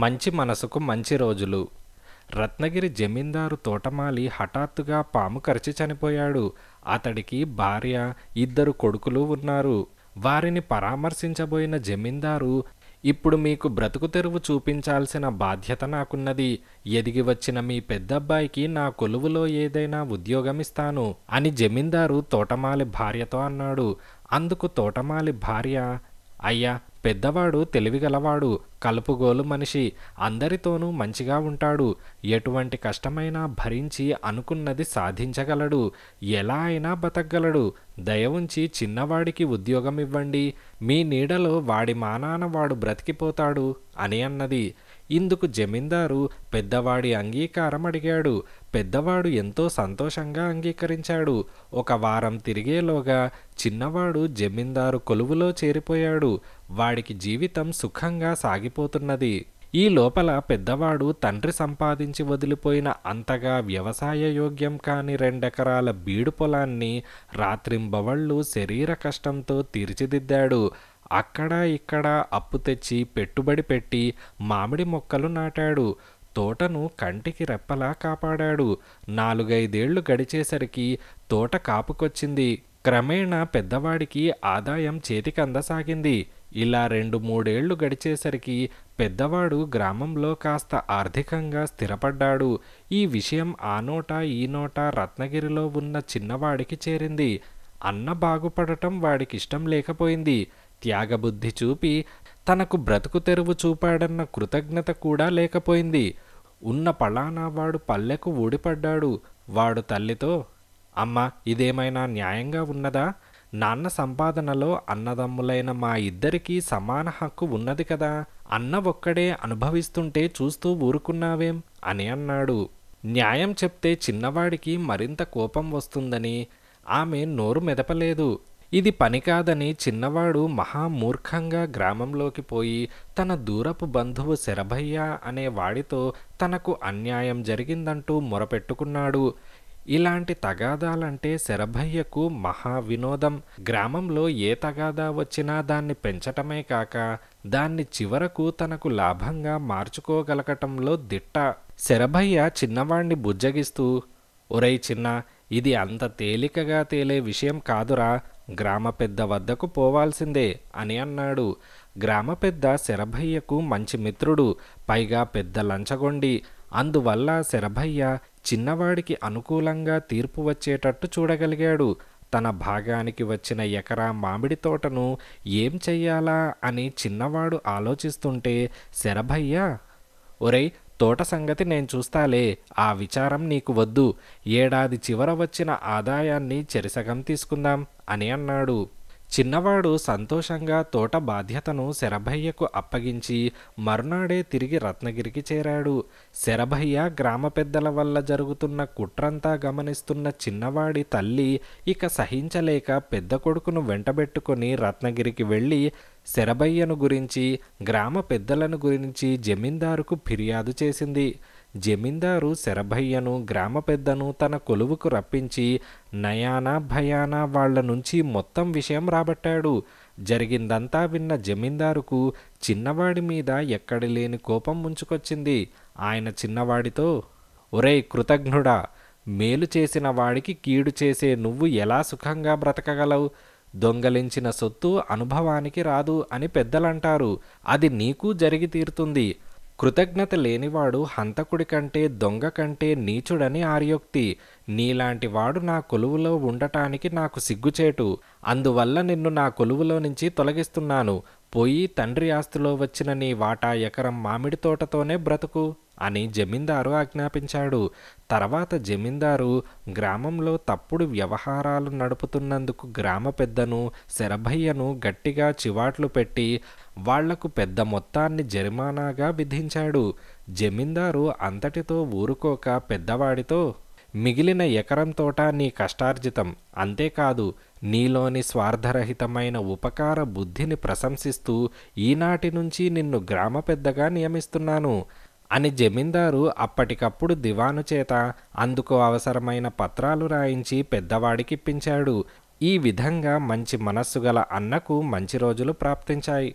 మంచి మనసుకు మంచి రోజులు రత్నగిరి జమీందారు తోటమాలి హఠాత్తుగా పాము కరిచి చనిపోయాడు అతడికి భార్య ఇద్దరు కొడుకులు ఉన్నారు వారిని పరామర్శించబోయిన జమీందారు ఇప్పుడు మీకు బ్రతుకు తెరువు చూపించాల్సిన బాధ్యత నాకున్నది ఎదిగి వచ్చిన మీ పెద్దబ్బాయికి నా కొలువులో ఏదైనా ఉద్యోగమిస్తాను అని జమీందారు తోటమాలి భార్యతో అన్నాడు అందుకు తోటమాలి భార్య అయ్యా పెద్దవాడు తెలివిగలవాడు కలుపుగోలు మనిషి అందరితోనూ మంచిగా ఉంటాడు ఎటువంటి కష్టమైనా భరించి అనుకున్నది సాధించగలడు ఎలా అయినా బతకగలడు దయ ఉంచి చిన్నవాడికి ఉద్యోగం ఇవ్వండి మీ నీడలో వాడి మానాన వాడు బ్రతికిపోతాడు అని అన్నది ఇందుకు జమీందారు పెద్దవాడి అంగీకారం అడిగాడు పెద్దవాడు ఎంతో సంతోషంగా అంగీకరించాడు ఒక వారం తిరిగేలోగా చిన్నవాడు జమీందారు కొలువులో చేరిపోయాడు వాడికి జీవితం సుఖంగా సాగిపోతున్నది ఈ లోపల పెద్దవాడు తండ్రి సంపాదించి వదిలిపోయిన అంతగా వ్యవసాయ యోగ్యం కాని రెండెకరాల బీడు పొలాన్ని రాత్రింబవళ్ళు శరీర కష్టంతో తీర్చిదిద్దాడు అక్కడ ఇక్కడ అప్పు తెచ్చి పెట్టుబడి పెట్టి మామిడి మొక్కలు నాటాడు తోటను కంటికి రెప్పలా కాపాడాడు నాలుగైదేళ్లు గడిచేసరికి తోట కాపుకొచ్చింది క్రమేణా పెద్దవాడికి ఆదాయం చేతికందసాగింది ఇలా రెండు మూడేళ్లు గడిచేసరికి పెద్దవాడు గ్రామంలో కాస్త ఆర్థికంగా స్థిరపడ్డాడు ఈ విషయం ఆ నోట ఈ నోట రత్నగిరిలో ఉన్న చిన్నవాడికి చేరింది అన్న బాగుపడటం వాడికిష్టం లేకపోయింది త్యాగబుద్ధి చూపి తనకు బ్రతుకు తెరువు చూపాడన్న కృతజ్ఞత కూడా లేకపోయింది ఉన్న పలానా వాడు పల్లెకు ఊడిపడ్డాడు వాడు తల్లితో అమ్మ ఇదేమైనా న్యాయంగా ఉన్నదా నాన్న సంపాదనలో అన్నదమ్ములైన మా ఇద్దరికీ సమాన హక్కు ఉన్నది కదా అన్న ఒక్కడే అనుభవిస్తుంటే చూస్తూ ఊరుకున్నావేం అని అన్నాడు న్యాయం చెప్తే చిన్నవాడికి మరింత కోపం వస్తుందని ఆమె నోరు మెదపలేదు ఇది పని కాదని చిన్నవాడు మహామూర్ఖంగా గ్రామంలోకి పోయి తన దూరపు బంధువు శరభయ్య అనే వాడితో తనకు అన్యాయం జరిగిందంటూ మొరపెట్టుకున్నాడు ఇలాంటి తగాదాలంటే శరభయ్యకు మహా వినోదం గ్రామంలో ఏ తగాదా వచ్చినా దాన్ని పెంచటమే కాక దాన్ని చివరకు తనకు లాభంగా మార్చుకోగలగటంలో దిట్ట శరభయ్య చిన్నవాణ్ణి బుజ్జగిస్తూ ఒరై చిన్న ఇది అంత తేలికగా తేలే విషయం కాదురా గ్రామ పెద్ద వద్దకు పోవాల్సిందే అని అన్నాడు గ్రామ పెద్ద శరభయ్యకు మంచి మిత్రుడు పైగా పెద్ద లంచగొండి అందువల్ల శరభయ్య చిన్నవాడికి అనుకూలంగా తీర్పు వచ్చేటట్టు చూడగలిగాడు తన భాగానికి వచ్చిన ఎకరా మామిడి తోటను ఏం చెయ్యాలా అని చిన్నవాడు ఆలోచిస్తుంటే శరభయ్య ఒరే తోట సంగతి నేను చూస్తాలే ఆ విచారం నీకు వద్దు ఏడాది చివర వచ్చిన ఆదాయాన్ని చెరిసగం తీసుకుందాం అని అన్నాడు చిన్నవాడు సంతోషంగా తోట బాధ్యతను శరభయ్యకు అప్పగించి మరునాడే తిరిగి రత్నగిరికి చేరాడు శరభయ్య గ్రామ పెద్దల వల్ల జరుగుతున్న కుట్రంతా గమనిస్తున్న చిన్నవాడి తల్లి ఇక సహించలేక పెద్ద కొడుకును వెంటబెట్టుకుని రత్నగిరికి వెళ్ళి శరభయ్యను గురించి గ్రామ పెద్దలను గురించి జమీందారుకు ఫిర్యాదు చేసింది జమీందారు శరభయ్యను గ్రామ పెద్దను తన కొలువుకు రప్పించి నయానా భయానా వాళ్ల నుంచి మొత్తం విషయం రాబట్టాడు జరిగిందంతా విన్న జమీందారుకు చిన్నవాడి మీద ఎక్కడ లేని కోపం ముంచుకొచ్చింది ఆయన చిన్నవాడితో ఒరే కృతజ్ఞుడా మేలు చేసిన వాడికి కీడు చేసే నువ్వు ఎలా సుఖంగా బ్రతకగలవు దొంగలించిన సొత్తు అనుభవానికి రాదు అని పెద్దలంటారు అది నీకు జరిగి తీరుతుంది కృతజ్ఞత లేనివాడు హంతకుడి కంటే దొంగ కంటే నీచుడని ఆర్యోక్తి నీలాంటి వాడు నా కొలువులో ఉండటానికి నాకు సిగ్గుచేటు అందువల్ల నిన్ను నా కొలువులో నుంచి తొలగిస్తున్నాను పోయి తండ్రి ఆస్తిలో వచ్చిన నీ వాటా ఎకరం మామిడి తోటతోనే బ్రతుకు అని జమీందారు ఆజ్ఞాపించాడు తర్వాత జమీందారు గ్రామంలో తప్పుడు వ్యవహారాలు నడుపుతున్నందుకు గ్రామ పెద్దను శరభయ్యను గట్టిగా చివాట్లు పెట్టి వాళ్లకు పెద్ద మొత్తాన్ని జరిమానాగా విధించాడు జమీందారు అంతటితో ఊరుకోక పెద్దవాడితో మిగిలిన ఎకరం తోట నీ కష్టార్జితం అంతేకాదు నీలోని స్వార్థరహితమైన ఉపకార బుద్ధిని ప్రశంసిస్తూ ఈనాటి నుంచి నిన్ను గ్రామ పెద్దగా నియమిస్తున్నాను అని జమీందారు అప్పటికప్పుడు దివాను చేత అందుకు అవసరమైన పత్రాలు రాయించి పెద్దవాడికిప్పించాడు ఈ విధంగా మంచి మనస్సు గల అన్నకు మంచి రోజులు ప్రాప్తించాయి